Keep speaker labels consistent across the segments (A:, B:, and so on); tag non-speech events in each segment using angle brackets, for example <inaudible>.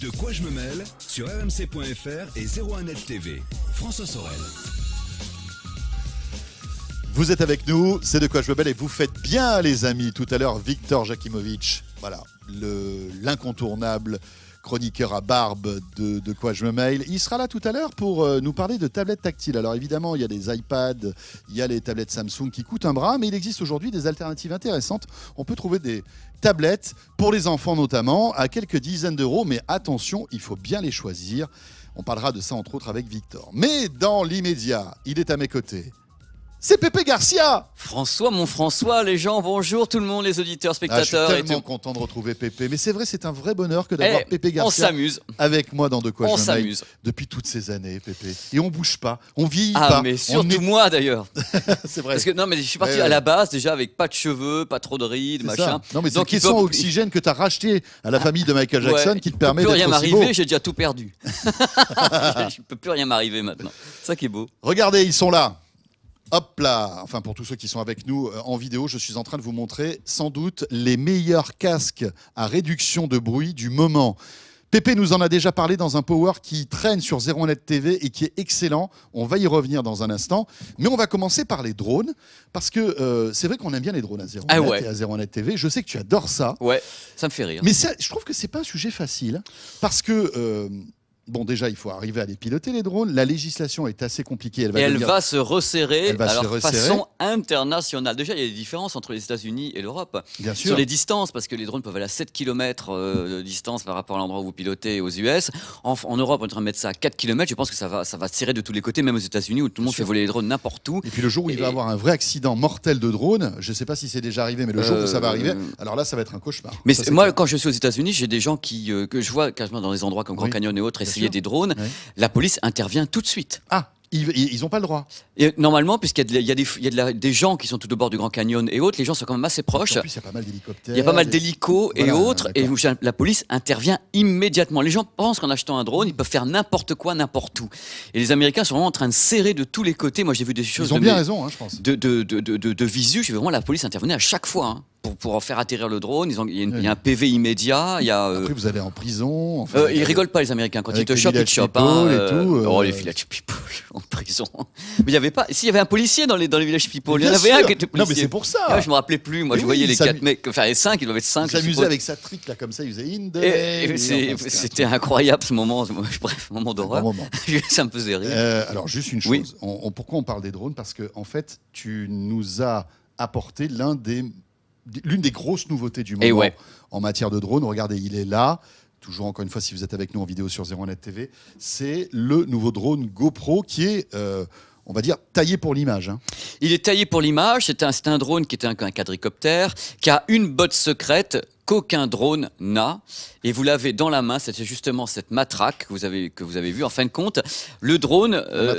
A: De quoi je me mêle sur rmc.fr et 01net TV. François Sorel. Vous êtes avec nous, c'est De quoi je me mêle et vous faites bien les amis. Tout à l'heure, Victor Jakimovic, voilà, l'incontournable chroniqueur à barbe de, quoi je me mail. Il sera là tout à l'heure pour euh, nous parler de tablettes tactiles. Alors évidemment, il y a des iPads, il y a les tablettes Samsung qui coûtent un bras, mais il existe aujourd'hui des alternatives intéressantes. On peut trouver des tablettes pour les enfants notamment à quelques dizaines d'euros, mais attention, il faut bien les choisir. On parlera de ça entre autres avec Victor. Mais dans l'immédiat, il est à mes côtés. C'est Pépé Garcia François, mon
B: François, les gens, bonjour tout le monde, les auditeurs, spectateurs. Ah, je suis tellement content de
A: retrouver Pépé. Mais c'est vrai, c'est un vrai bonheur que d'avoir eh, Pépé Garcia. On s'amuse. Avec moi dans De quoi on s'amuse. Depuis toutes ces années, Pépé. Et on bouge pas, on vieillit ah, pas. Ah, mais surtout
B: moi d'ailleurs. <laughs> c'est vrai. Parce que non, mais je suis parti à la base déjà avec pas de cheveux, pas trop de rides, machin. Non, mais c'est oxygène
A: que tu as racheté à la ah, famille de Michael Jackson qui te permet d'être. rien m'arriver, j'ai
B: déjà tout perdu. je <laughs> <laughs> peux plus rien m'arriver maintenant. Ça qui est beau.
A: Regardez, ils sont là. Hop là Enfin, pour tous ceux qui sont avec nous euh, en vidéo, je suis en train de vous montrer sans doute les meilleurs casques à réduction de bruit du moment. Pépé nous en a déjà parlé dans un power qui traîne sur Zeronet TV et qui est excellent. On va y revenir dans un instant. Mais on va commencer par les drones. Parce que euh, c'est vrai qu'on aime bien les drones à Zeronet ah à TV. Je sais que tu adores ça.
B: Ouais, ça me fait rire. Mais
A: je trouve que c'est pas un sujet facile. Parce que. Euh, Bon, déjà, il faut arriver à les piloter, les drones. La législation est assez compliquée. Elle va, se
B: resserrer de façon internationale. Déjà, il y a des différences entre les États-Unis et l'Europe. Bien sûr. Sur les distances, parce que les drones peuvent aller à 7 km euh, de distance par rapport à l'endroit où vous pilotez aux US. En, en Europe, on est en train de mettre ça à 4 km. Je pense que ça va, ça va tirer de tous les côtés, même aux États-Unis, où tout le monde fait voler les drones n'importe où.
A: Et puis le jour où il va avoir un vrai accident mortel de drone, je ne sais pas si c'est déjà arrivé, mais le jour où ça va arriver, euh, alors là, ça va être un cauchemar. Mais
B: moi, quand je suis aux États-Unis, j'ai des gens qui, euh, que je vois quasiment dans des endroits comme Grand Canyon et autres, et y a des drones, la police intervient tout de suite. Ah ils n'ont pas le droit. Et normalement, puisqu'il y a, des, gens qui sont tout au bord du Grand Canyon et autres, les gens sont quand même assez proches. En plus, il y a pas
A: mal d'hélicoptères. Il y a pas mal d'hélicos
B: et, autres, et la police intervient immédiatement. Les gens pensent qu'en achetant un drone, ils peuvent faire n'importe quoi, n'importe où. Et les Américains sont vraiment en train de serrer de tous les côtés. Moi, j'ai vu des choses. Ils ont bien raison, hein, je pense. De, visu, j'ai vraiment la police intervenait à chaque fois. Hein pour, pour, en faire atterrir le drone. Ils ont, il, y a un PV immédiat. Il y a, euh, Après,
A: vous allez en prison. Enfin, euh, ils
B: rigolent pas, les Américains. Quand ils te chopent, ils te chopent. Euh, euh, oh, les Village People <laughs> en prison. mais il y avait pas. S'il y avait un policier dans les, dans les Village People, il y en avait un qui était policier. Non, mais c'est pour ça. Je je me rappelais plus. Moi, je voyais les quatre mecs. Enfin, les cinq, ils y être cinq. Ils s'amusaient avec
A: sa trique, là, comme ça. Ils faisaient Inde. C'était
B: incroyable ce moment. <laughs> Bref, moment d'horreur. Ça me faisait rire. Alors,
A: juste une chose. Pourquoi on parle des drones Parce que, en fait, tu nous as apporté l'un des l'une des grosses nouveautés du moment en matière de drone. Regardez, il est là. Toujours encore une fois, si vous êtes avec nous en vidéo sur 01net TV, c'est le nouveau drone GoPro qui est euh, on va dire, taillé pour l'image. Hein.
B: Il est taillé pour l'image, c'est un, un, drone qui est un, quadricoptère, qui a une botte secrète qu'aucun drone n'a. Et vous l'avez dans la main, c'est justement cette matraque que vous avez, que vous avez vue. En fin de compte, le drone euh,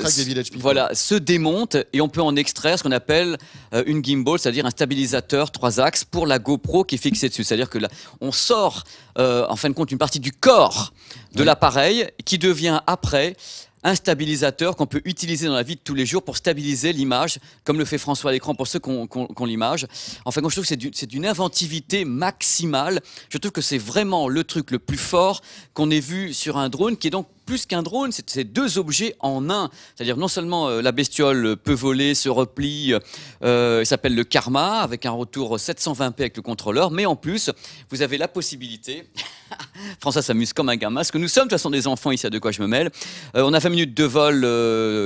B: voilà, se démonte et on peut en extraire ce qu'on appelle euh, une gimbal, c'est-à-dire un stabilisateur trois axes pour la GoPro qui est fixée dessus. C'est-à-dire que là, on sort euh, en fin de compte une partie du corps de l'appareil qui devient après un stabilisateur qu'on peut utiliser dans la vie de tous les jours pour stabiliser l'image, comme le fait François Lécran pour ceux qu'on ont l'image. Enfin, je trouve que c'est d'une inventivité maximale. Je trouve que c'est vraiment le truc le plus fort qu'on ait vu sur un drone, qui est donc plus qu'un drone, c'est deux objets en un. C'est-à-dire non seulement euh, la bestiole peut voler, se replie, euh, il s'appelle le karma, avec un retour 720p avec le contrôleur, mais en plus, vous avez la possibilité, <laughs> François s'amuse comme un gamin, parce que nous sommes de toute façon des enfants ici, à de quoi je me mêle, euh, on a 20 minutes de vol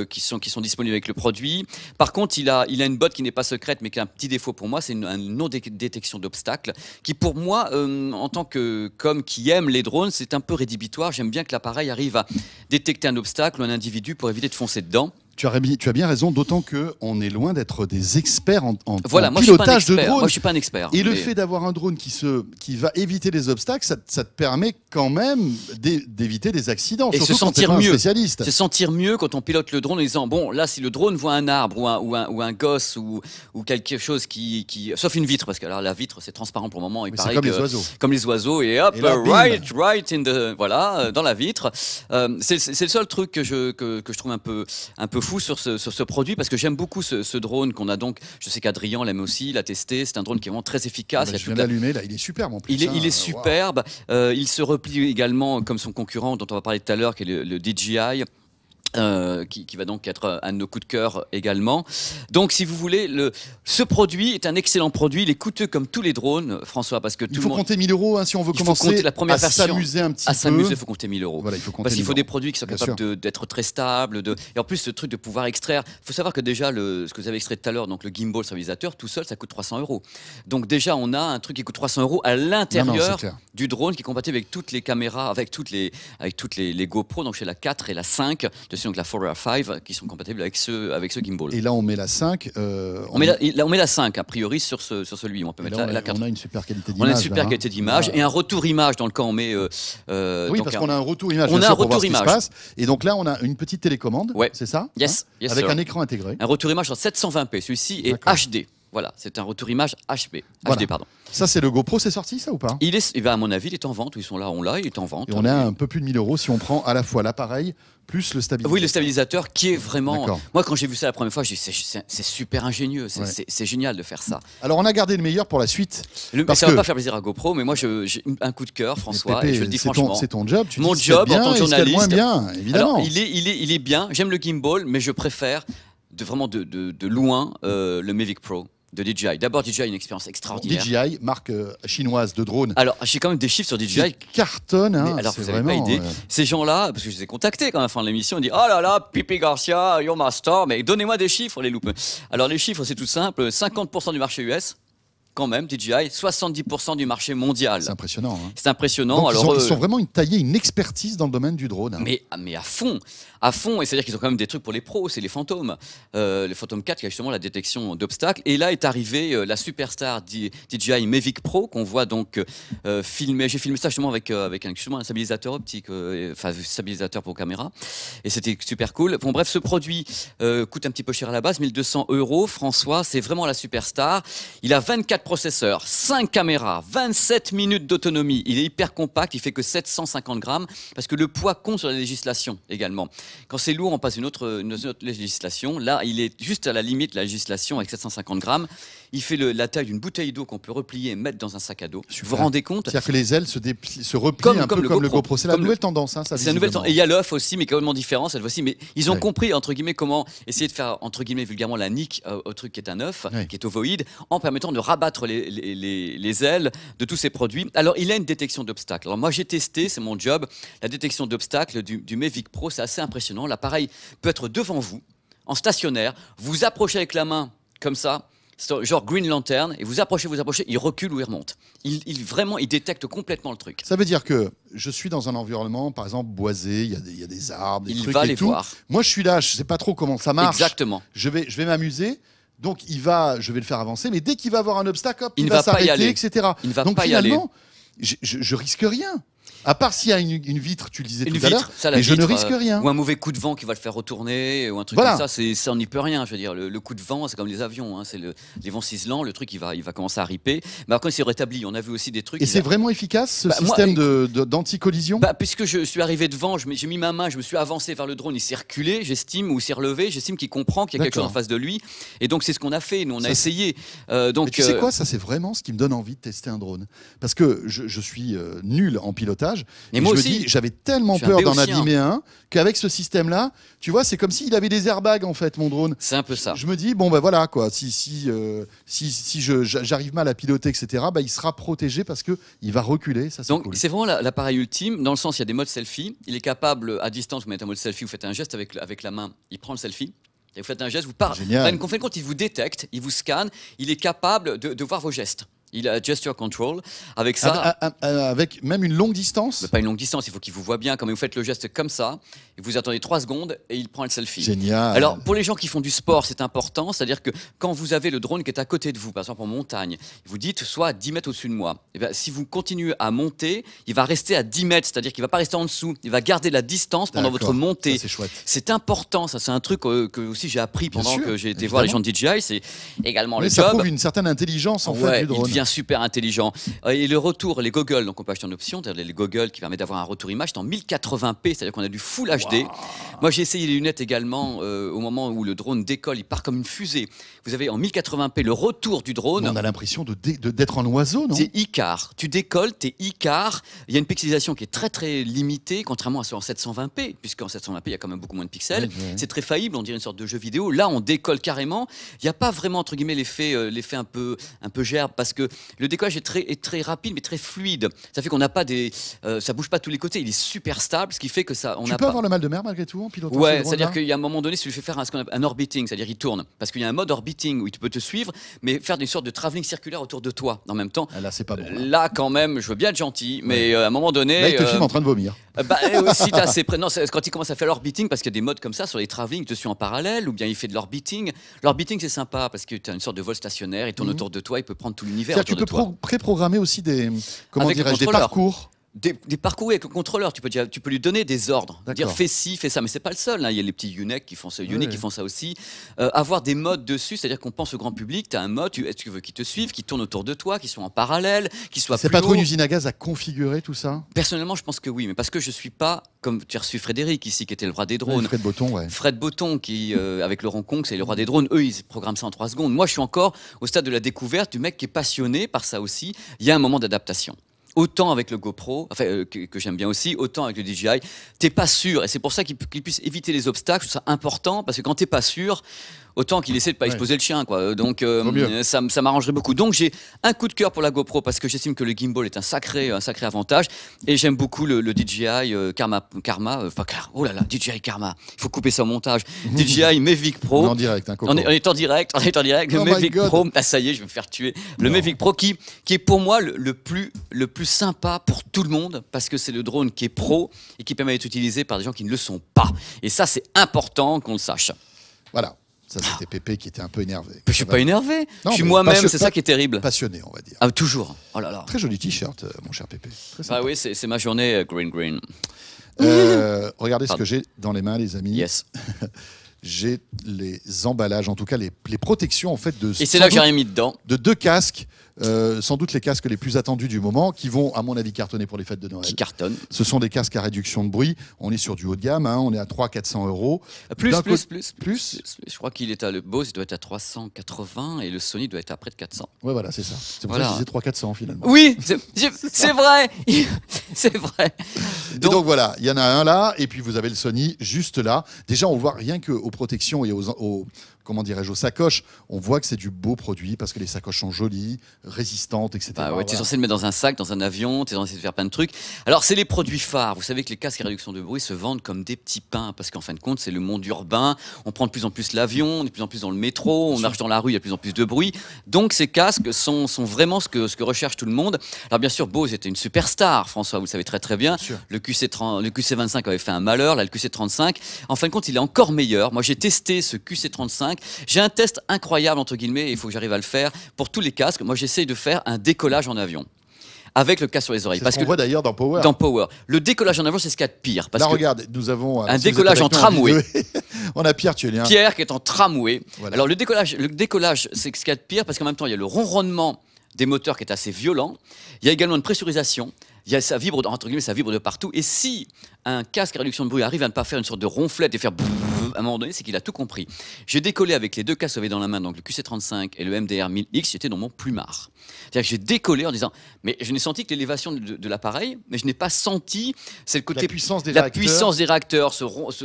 B: qui, sont, qui sont disponibles avec le produit. Par contre, il a, il a une botte qui n'est pas secrète, mais qui a un petit défaut pour moi, c'est une, non-détection d'obstacles, qui pour moi, en tant que comme qui aime les drones, c'est un peu rédhibitoire, j'aime bien que l'appareil arrive à détecter un obstacle ou un individu pour éviter de foncer dedans.
A: Tu as, tu as, bien raison, d'autant que on est loin d'être des experts en, voilà, pilotage expert. de drone. Moi, je suis pas un expert. Et le fait d'avoir un drone qui, se, qui va éviter les obstacles, ça, te permet quand même d'éviter des accidents. Et surtout se sentir quand pas mieux. Un spécialiste. Se
B: sentir mieux quand on pilote le drone en disant bon, là, si le drone voit un arbre ou un, gosse ou, quelque chose qui, sauf une vitre, parce que la vitre, c'est transparent pour le moment. comme que, les oiseaux. Comme les oiseaux et hop, right, right in the, voilà, euh, dans la vitre. Euh, c'est le seul truc que je que je trouve un peu un peu fou sur ce, sur ce produit parce que j'aime beaucoup ce, drone qu'on a donc. Je sais qu'Adrien l'aime aussi, l'a testé. C'est un drone qui est vraiment très efficace. Ah bah,
A: là, il est superbe en plus. Il hein. est, superbe.
B: Euh, il se replie également comme son concurrent dont on va parler tout à l'heure, qui est le DJI. Euh, qui, va donc être un de nos coups de cœur également. Donc, si vous voulez, le, ce produit est un excellent produit. Il est coûteux comme tous les drones, François, parce que tout il faut compter
A: 1000 euros hein, si on veut commencer. compter la première à s'amuser un petit à peu. s'amuser, il faut
B: compter 1000 euros. il faut parce qu'il faut des produits qui sont capables d'être très stables. De... Et en plus, ce truc de pouvoir extraire. Il faut savoir que déjà, le, ce que vous avez extrait tout à l'heure, donc le gimbal stabilisateur, tout seul, ça coûte 300 euros. Donc, déjà, on a un truc qui coûte 300 euros à l'intérieur du drone qui est compatible avec toutes les caméras, avec toutes les, avec toutes les, les GoPro, donc chez la 4 et la 5 de donc la r 5 qui sont compatibles avec ce avec ce Gimbal.
A: Et là, on met la 5. Euh, on, met
B: la, on met la 5, a priori, sur, ce, sur celui. On peut mettre là, la, on, on a
A: une super hein. qualité d'image. On a une super qualité d'image et
B: un retour image dans le cas on met. oui, parce qu'on a un retour image. On a un retour image. passe.
A: Et donc là, on a une petite télécommande, ouais. c'est ça Yes. Hein, avec un écran intégré.
B: Un retour image en 720p. Celui-ci est HD. Voilà, c'est un retour image HP, HD. Pardon. Ça, c'est le GoPro, c'est sorti ça ou pas il est, eh ben, À mon avis, il est en vente. Ils sont là, on l'a, il est en vente. on a
A: un peu plus de 1000 euros si on prend à la fois l'appareil plus le stabilisateur. Oui, le
B: stabilisateur qui est vraiment. Moi, quand j'ai vu ça la première fois, j'ai dit c'est super ingénieux, c'est génial de faire ça.
A: Alors, on a gardé le meilleur pour la suite. Le, ça ne va pas
B: faire plaisir à GoPro, mais moi, j'ai un coup de cœur, François, et je le dis franchement. C'est ton job, tu Mon job bien, en tant que journaliste. Moins bien, évidemment. il, est, il, est, il est bien, j'aime le gimbal, mais je préfère de, vraiment de, loin euh, le Mavic Pro de DJI. D'abord, DJI une expérience extraordinaire.
A: DJI, marque
B: euh, chinoise de drones. Alors, j'ai quand même des chiffres sur DJI. Qui
A: cartonne,
B: hein, Alors, vous n'avez pas idée. Euh, Ces gens-là, parce que je les ai contactés quand à la fin de l'émission, ils dit Oh là là, Pipi Garcia, you're master mais donnez-moi des chiffres, les loupes. Alors, les chiffres, c'est tout simple 50% du marché US, quand même, DJI, 70% du marché mondial. C'est impressionnant. Hein. C'est impressionnant. Alors, ils, ont, euh, sont vraiment
A: une taillée, une expertise dans le domaine du drone. Hein. Mais,
B: ah, mais à fond, à fond. Et c'est-à-dire qu'ils ont quand même des trucs pour les pros, c'est les fantômes. Euh, le Phantom 4 qui a justement la détection d'obstacles. Et là est arrivée euh, la superstar DJI Mavic Pro qu'on voit donc euh, filmer. J'ai filmé ça justement avec, avec un, justement, un stabilisateur optique, enfin stabilisateur pour caméra. Et c'était super cool. Bon, bref, ce produit coûte un petit peu cher à la base, 1200 euros. François, c'est vraiment la superstar. Il a 24 processeur, 5 caméras, 27 minutes d'autonomie. Il est hyper compact, il fait que 750 grammes, parce que le poids compte sur la législation également. Quand c'est lourd, on passe une autre, une autre, législation. Là, il est juste à la limite de la législation avec 750 grammes. Il fait la taille d'une bouteille d'eau qu'on peut replier et mettre dans un sac à dos. Vous vous rendez compte C'est-à-dire que
A: les ailes se, se replient comme, un peu le comme le GoPro. Hein, c'est la nouvelle tendance. c'est la nouvelle tendance. Et
B: il y a l'œuf aussi, mais complètement différent cette fois-ci. Mais ils ont compris, entre guillemets, comment essayer de faire, entre guillemets, vulgairement, la nique euh, au truc qui est un œuf, qui est ovoïde, en permettant de rabattre les, ailes de tous ces produits. Alors, il a une détection d'obstacles. Alors, moi, j'ai testé, c'est mon job, la détection d'obstacles du, du Mavic Pro. C'est assez impressionnant. L'appareil peut être devant vous, en stationnaire. Vous approchez avec la main, comme ça, genre Green Lantern, et vous approchez, vous approchez, il recule ou il remonte. Il, vraiment, il détecte complètement le truc.
A: Ça veut dire que je suis dans un environnement, par exemple, boisé, il y a des, il des
B: arbres, des il va les voir.
A: Moi, je suis là, je sais pas trop comment ça marche. Exactement. Je vais, je vais m'amuser. Donc il va, je vais le faire avancer, mais dès qu'il va avoir un obstacle, il, va, s'arrêter, etc. Il va Donc, pas finalement, y aller. Je, je risque rien. À part s'il y a une, vitre, tu le disais tout à l'heure, mais je ne risque euh, rien. ou
B: un mauvais coup de vent qui va le faire retourner, ou un truc comme ça, ça on n'y peut rien. Je veux dire, le, coup de vent, c'est comme les avions, hein, c'est les vents ciselants, le truc il va, il va commencer à riper. Mais il s'est rétabli. On a vu aussi des trucs. Et c'est vraiment efficace ce bah, système moi, d'anti-collision bah, Puisque je suis arrivé devant, j'ai mis ma main, je me suis avancé vers le drone, il s'est reculé, j'estime, ou s'est relevé, j'estime qu'il comprend qu'il y a quelque chose en face de lui. Et donc c'est ce qu'on a fait. Nous, on a essayé. Euh, donc, mais tu sais euh, quoi Ça,
A: c'est vraiment ce qui me donne envie de tester un drone, parce que je, suis nul en pilotage et, moi je aussi, j'avais tellement peur d'en abîmer un qu'avec ce système-là, tu vois, c'est comme s'il avait des airbags en fait, mon drone. C'est un peu ça. Je me dis bon ben voilà quoi, si si euh, si, j'arrive mal à piloter etc, bah, il sera protégé parce que il va reculer. Ça donc
B: c'est vraiment l'appareil ultime dans le sens il y a des modes selfie. Il est capable à distance, vous mettez un mode selfie, vous faites un geste avec avec la main, il prend le selfie. Et vous faites un geste, vous parlez. En qu'on fait compte, il vous détecte, il vous scanne, il est capable de voir vos gestes. Il a gesture control. Avec ça. Ah,
A: ah, ah, avec même une longue distance
B: Pas une longue distance, il faut qu'il vous voit bien. Quand vous faites le geste comme ça, vous attendez trois secondes et il prend le selfie. Génial. Alors, pour les gens qui font du sport, c'est important. C'est-à-dire que quand vous avez le drone qui est à côté de vous, par exemple en montagne, vous dites soit 10 mètres au-dessus de moi. Et eh si vous continuez à monter, il va rester à 10 mètres, c'est-à-dire qu'il ne va pas rester en dessous. Il va garder la distance pendant votre montée. C'est chouette. C'est important, ça. C'est un truc euh, que aussi j'ai appris pendant que j'ai été voir les gens de DJI. C'est également Mais le ça job. prouve une
A: certaine intelligence
B: en fait du drone super intelligent. Euh, et le retour, les goggles, donc on peut acheter en option, les goggles qui permettent d'avoir un retour image, c'est en 1080p, c'est-à-dire qu'on a du full HD. Moi, j'ai essayé les lunettes également euh, au moment où le drone décolle, il part comme une fusée. Vous avez en 1080p le retour du drone. On a l'impression d'être en
A: oiseau, non C'est
B: Icar. Tu décolles, t'es Icar. Il y a une pixelisation qui est très très limitée, contrairement à ce en 720p, puisqu'en 720p, il y a quand même beaucoup moins de pixels. C'est très faillible, on dirait une sorte de jeu vidéo. Là, on décolle carrément. Il n'y a pas vraiment, entre guillemets, l'effet euh, l'effet un peu, un peu gerbe, parce que le décollage est très, rapide, mais très fluide. Ça fait qu'on n'a pas des, euh, ça bouge pas de tous les côtés. Il est super stable, ce qui fait que ça, on tu peux
A: avoir le mal de mer malgré tout en pilotant. Ouais, c'est-à-dire qu'il
B: y a un moment donné, si tu lui fais faire un, orbiting, c'est-à-dire il tourne, parce qu'il y a un mode orbiting où il peut te suivre, mais faire une sorte de travelling circulaire autour de toi en même temps. Ah, là, c'est pas bon. Là. quand même, je veux bien être gentil, mais euh, à un moment donné. Là, il te euh, en
A: train de vomir. quand
B: il commence à faire l'orbiting, parce qu'il y a des modes comme ça sur les travelling, il te suit en parallèle, ou bien il fait de l'orbiting. L'orbiting, c'est sympa parce que tu as une sorte de vol stationnaire, il tourne mhm. autour de toi, il peut prendre tout l'univers tu peux
A: pré-programmer aussi des, comment des parcours
B: des, parcours avec le contrôleur. Tu peux, lui donner des ordres, dire fais ci, fais ça. Mais c'est pas le seul. Hein. Il y a les petits UNEC qui font ça, qui aussi. Euh, avoir des modes dessus, c'est-à-dire qu'on pense au grand public. Tu as un mode, tu, tu veux qu'ils te suivent, qu'ils tournent autour de toi, qu'ils soient en parallèle, qu'ils soient. C'est pas trop une usine
A: à gaz à configurer tout ça
B: Personnellement, je pense que oui, mais parce que je suis pas comme tu as reçu Frédéric ici, qui était le roi des drones. Fred Botton, ouais. Fred Boton, qui euh, avec Laurent rencontre c'est le roi des drones. Eux, ils programment ça en trois secondes. Moi, je suis encore au stade de la découverte du mec qui est passionné par ça aussi. Il y a un moment d'adaptation autant avec le GoPro, enfin, euh, que, j'aime bien aussi, autant avec le DJI, t'es pas sûr. Et c'est pour ça qu'il puisse éviter les obstacles, c'est important, parce que quand t'es pas sûr, autant qu'il essaie de pas exposer le chien, quoi. Euh, donc euh, ça, m'arrangerait beaucoup. Donc j'ai un coup de cœur pour la GoPro parce que j'estime que le gimbal est un sacré, un sacré avantage, et j'aime beaucoup le, DJI Karma, Karma, enfin oh là là, DJI Karma. Il faut couper ça au montage. <laughs> DJI Mavic Pro. En direct, hein, on, est, en direct, on est en direct. Oh le Mavic Pro. Ah ça y est, je vais me faire tuer. Le Mavic Pro qui, qui est pour moi le, le plus, le plus sympa pour tout le monde parce que c'est le drone qui est pro et qui permet d'être utilisé par des gens qui ne le sont pas. Et ça, c'est important qu'on le sache. Voilà. Ça, c'était Pépé qui était un peu énervé. Je suis pas énervé. je suis moi-même, c'est ça qui est
A: terrible. Passionné, on va dire. Ah, toujours. Oh Très joli t-shirt, euh, mon cher Pépé.
B: Bah oui, c'est ma journée euh, green green.
A: Euh, <laughs> regardez ce que j'ai dans les mains, les amis. Yes. <laughs> j'ai les emballages, en tout cas les, protections en fait de. Et c'est là que j'ai
B: mis dedans. De
A: deux casques euh, sans doute les casques les plus attendus du moment, qui vont, à mon avis, cartonner pour les fêtes de Noël. Qui cartonnent. Ce sont des casques à réduction de bruit. On est sur du haut de gamme, hein. on est à 300-400 euros. Euh, plus plus,
B: plus, Je crois qu'il est à le Bose, il doit être à 380 et le Sony doit être à près de 400. Ouais, voilà, c'est ça. C'est pour ça que 300-400 finalement. Oui, <laughs> c'est vrai. <laughs>
A: c'est vrai. Donc, voilà, il y en a un là, et puis vous avez le Sony juste là. Déjà, on voit rien qu'aux protections et aux, comment dirais-je, aux sacoches, on voit que c'est du beau produit parce que les sacoches sont jolies, résistantes, etc. Tu es censé
B: le mettre dans un sac, dans un avion, tu es censé faire plein de trucs. Alors, c'est les produits phares. Vous savez que les casques à réduction de bruit se vendent comme des petits pains parce qu'en fin de compte, c'est le monde urbain. On prend de plus en plus l'avion, on est de plus en plus dans le métro, on marche dans la rue, il y a de plus en plus de bruit. Donc, ces casques sont, vraiment ce que, ce recherche tout le monde. Alors, bien sûr, Bose était une superstar, François, vous le savez très très bien. le, QC30, le QC25 avait fait un malheur, là, le QC35. En fin de compte, il est encore meilleur. Moi, j'ai testé ce QC35 j'ai un test incroyable, entre guillemets, il faut que j'arrive à le faire. Pour tous les casques, moi j'essaye de faire un décollage en avion avec le casque sur les oreilles. Parce ce qu'on voit d'ailleurs dans Power. Dans Power. Le décollage en avion, c'est ce qu'il y a de pire. Là, regarde,
A: nous avons. Un, décollage en tramway. <laughs> on a Pierre Tuelien.
B: Pierre qui est en tramway. Alors, le décollage, le décollage c'est ce qu'il y a de pire parce qu'en même temps, il y a le ronronnement des moteurs qui est assez violent. Il y a également une pressurisation. Il y a, ça vibre, entre guillemets, ça vibre de partout. Et si un casque à réduction de bruit arrive à ne pas faire une sorte de ronflette et faire à un moment donné, c'est qu'il a tout compris. J'ai décollé avec les deux cas sauvés dans la main, donc le QC35 et le MDR 1000X, j'étais dans mon plumard. C'est-à-dire que j'ai décollé en disant, mais je n'ai senti que l'élévation de, l'appareil, mais je n'ai pas senti cette côté la puissance des la réacteurs, puissance des réacteurs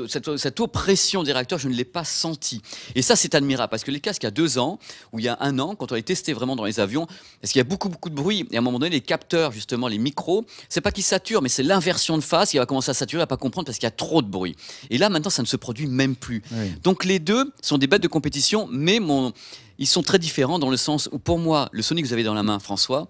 B: cette, oppression des réacteurs, je ne l'ai pas senti. Et ça, c'est admirable parce que les casques, il y a deux ans ou il y a un an, quand on les testait vraiment dans les avions, parce qu'il y a beaucoup beaucoup de bruit et à un moment donné, les capteurs, justement, les micros, c'est pas qu'ils saturent, mais c'est l'inversion de phase qui va commencer à saturer, à pas comprendre parce qu'il y a trop de bruit. Et là, maintenant, ça ne se produit même plus. Donc les deux sont des bêtes de compétition, mais ils sont très différents dans le sens où pour moi, le Sony que vous avez dans la main, François,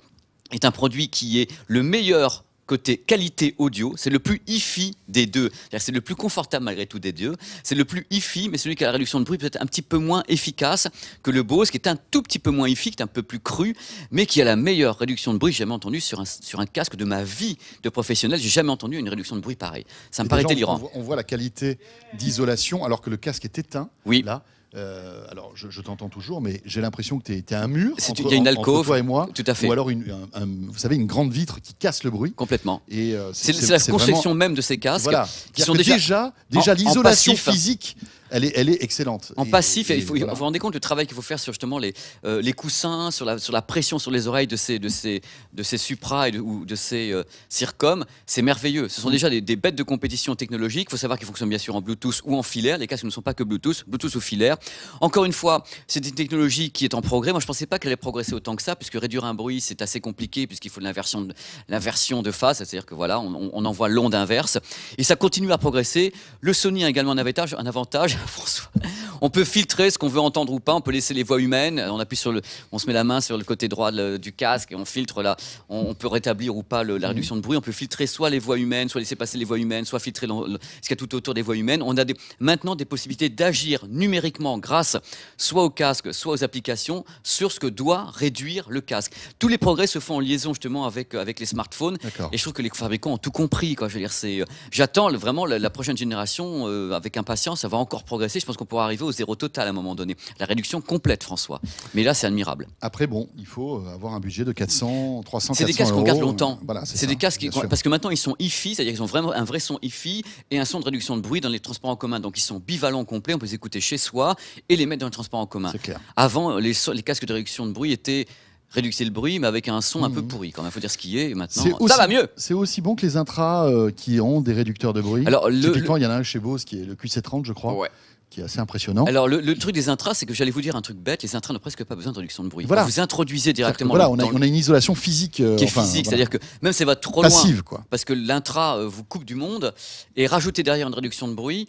B: est un produit qui est le meilleur côté qualité audio, c'est le plus hi-fi des deux. C'est le plus confortable malgré tout des deux. C'est le plus hi-fi, mais celui qui a la réduction de bruit peut-être un petit peu moins efficace que le Bose, qui est un tout petit peu moins hi-fi, qui est un peu plus cru, mais qui a la meilleure réduction de bruit jamais entendue sur un, casque de ma vie de professionnel. J'ai jamais entendu une réduction de bruit pareille. Ça me paraît délirant.
A: On voit, la qualité d'isolation alors que le casque est éteint. Oui. Là, euh, alors, je, t'entends toujours, mais j'ai l'impression que tu es, un mur. il y a une alcôve. et moi. Tout à fait. Ou alors, une, vous savez, une grande vitre qui casse le bruit. Complètement. Et euh, c'est la conception même de
B: ces casques. Qui sont déjà, déjà l'isolation physique
A: elle est, excellente. En passif, il faut, vous vous
B: rendez compte du travail qu'il faut faire sur justement les, euh, les coussins, sur la, sur la pression sur les oreilles de ces, de ces, de ces supra et de, ou de ces euh, circoms. C'est merveilleux. Ce sont mm. déjà des, bêtes de compétition technologique. Il faut savoir qu'ils fonctionnent bien sûr en Bluetooth ou en filaire. Les casques ne sont pas que Bluetooth, Bluetooth ou filaire. Encore une fois, c'est une technologie qui est en progrès. Moi, je ne pensais pas qu'elle allait progresser autant que ça, puisque réduire un bruit, c'est assez compliqué, puisqu'il faut l'inversion de, l'inversion de phase, c'est-à-dire que voilà, on, envoie l'onde inverse. Et ça continue à progresser. Le Sony a également un avantage, un avantage on peut filtrer ce qu'on veut entendre ou pas. On peut laisser les voix humaines. On appuie sur le, on se met la main sur le côté droit du casque et on filtre là. On, peut rétablir ou pas la réduction de bruit. On peut filtrer soit les voix humaines, soit laisser passer les voix humaines, soit filtrer ce qu'il y a tout autour des voix humaines. On a maintenant des possibilités d'agir numériquement grâce soit au casque, soit aux applications sur ce que doit réduire le casque. Tous les progrès se font en liaison justement avec les smartphones. Et je trouve que les fabricants ont tout compris. Euh, j'attends vraiment la, prochaine génération euh, avec impatience. Ça va encore progresser. Je pense qu'on pourra arriver au zéro total à un moment donné. La réduction complète, François. Mais là, c'est admirable.
A: Après, bon, il faut euh, avoir un budget de 400, 300, C'est des casques qu'on garde longtemps. Euh, c'est des casques qui, parce
B: que maintenant, ils sont hi cest c'est-à-dire qu'ils ont vraiment un vrai son hi-fi et un son de réduction de bruit dans les transports en commun. Donc, ils sont bivalents complets. On peut les écouter chez soi et les mettre dans les transports en commun. Clair. Avant, les casques de réduction de bruit étaient Réduire le bruit, mais avec un son un peu mhm. pourri. Quand il faut dire ce qui est, maintenant, ça
A: va mieux. C'est aussi bon que les intras euh, qui ont des réducteurs de bruit. Alors, le, Typiquement, il y en a un chez Bose qui est le QC30, je crois. qui est assez impressionnant.
B: Alors le, truc des intras, c'est que j'allais vous dire un truc bête, les intras n'ont presque pas besoin de réduction de bruit. Vous introduisez directement. Voilà, on a, on une isolation physique. Euh, qui est physique, c'est-à-dire que même ça va trop Passive, loin. Quoi. Parce que l'intra euh, vous coupe du monde et rajouter derrière une réduction de bruit,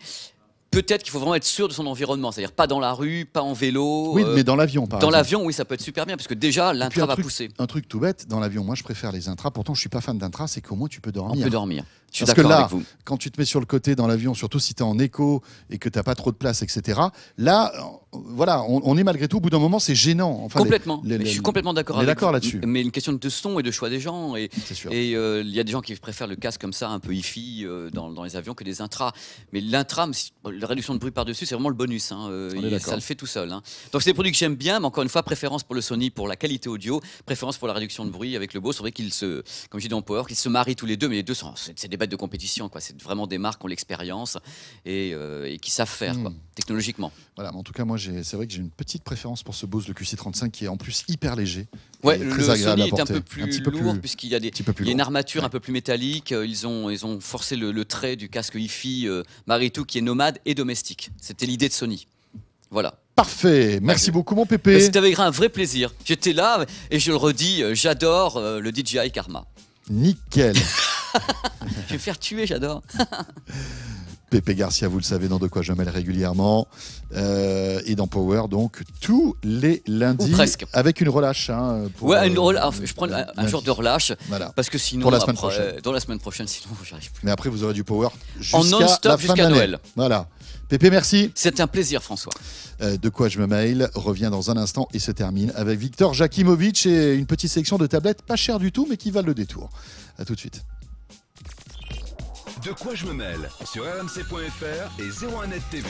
B: peut-être qu'il faut vraiment être sûr de son environnement, c'est-à-dire pas dans la rue, pas en vélo. Oui, mais euh, dans l'avion, par Dans l'avion, oui, ça peut être super bien, parce que déjà, l'intra va pousser.
A: Un truc tout bête, dans l'avion, moi je préfère les intras, pourtant je suis pas fan d'intra, c'est qu'au moins tu peux dormir. On peut dormir. Je suis parce que là, quand tu te mets sur le côté dans l'avion, surtout si tu es en écho et que tu n'as pas trop de place, etc., là, voilà, on, est malgré tout, au bout d'un moment, c'est gênant. complètement. je suis complètement d'accord d'accord là-dessus.
B: Mais une question de son et de choix des gens. Et euh, il y a des gens qui préfèrent le casque comme ça, un peu hi-fi, euh, dans, les avions, que des intras. Mais l'intra, la réduction de bruit par-dessus, c'est vraiment le bonus. Hein, euh, ça le fait tout seul. Hein. Donc, c'est des produits que j'aime bien, mais encore une fois, préférence pour le Sony pour la qualité audio, préférence pour la réduction de bruit avec le Bose, C'est vrai qu'ils se, comme je dis dans Power, qu'ils se marient tous les deux, mais les deux, c'est des bêtes de compétition. C'est vraiment des marques qui ont l'expérience et, qui savent faire, hmm. technologiquement.
A: Voilà, en tout cas, moi, c'est vrai que j'ai une petite préférence pour ce Bose, de QC35, qui est en plus hyper léger. Ouais, le Sony est un peu plus lourd puisqu'il y a, des, il
B: y a une armature un peu plus métallique. Euh, ils ont, ils ont forcé le, trait du casque hi-fi euh, Maritou qui est nomade et domestique. C'était l'idée de Sony. Voilà.
A: Parfait, merci beaucoup mon pépé. C'était
B: avec un vrai plaisir. J'étais là et je le redis, euh, j'adore le DJI Karma.
A: Nickel. <laughs> je
B: vais faire tuer, j'adore. <laughs>
A: Pépé Garcia, vous le savez, dans De quoi je mêle régulièrement. Euh, et dans Power, donc, tous les lundis. presque. Avec une relâche. Hein,
B: euh, je prends un, jour de relâche. Parce que sinon. la semaine prochaine. dans la semaine prochaine, sinon, plus.
A: Mais après, vous aurez du Power En non-stop jusqu'à Noël. Voilà. Pépé, merci. C'est un plaisir, François. Euh, de quoi je me mail revient dans un instant et se termine avec Victor Jakimovic et une petite section de tablettes pas chères du tout, mais qui valent le détour. A tout de suite.
B: De quoi je me mêle sur rmc.fr et 01net TV.